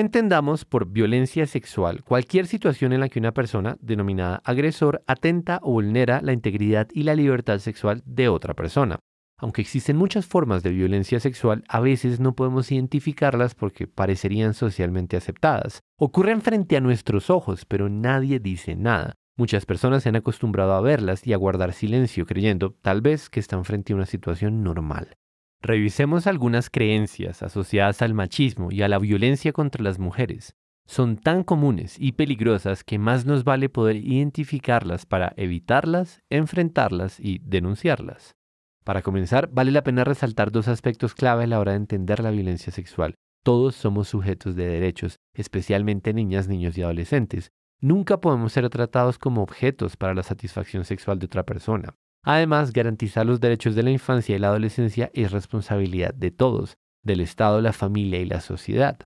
Entendamos por violencia sexual cualquier situación en la que una persona, denominada agresor, atenta o vulnera la integridad y la libertad sexual de otra persona. Aunque existen muchas formas de violencia sexual, a veces no podemos identificarlas porque parecerían socialmente aceptadas. Ocurren frente a nuestros ojos, pero nadie dice nada. Muchas personas se han acostumbrado a verlas y a guardar silencio, creyendo, tal vez, que están frente a una situación normal. Revisemos algunas creencias asociadas al machismo y a la violencia contra las mujeres. Son tan comunes y peligrosas que más nos vale poder identificarlas para evitarlas, enfrentarlas y denunciarlas. Para comenzar, vale la pena resaltar dos aspectos clave a la hora de entender la violencia sexual. Todos somos sujetos de derechos, especialmente niñas, niños y adolescentes. Nunca podemos ser tratados como objetos para la satisfacción sexual de otra persona. Además, garantizar los derechos de la infancia y la adolescencia es responsabilidad de todos, del Estado, la familia y la sociedad.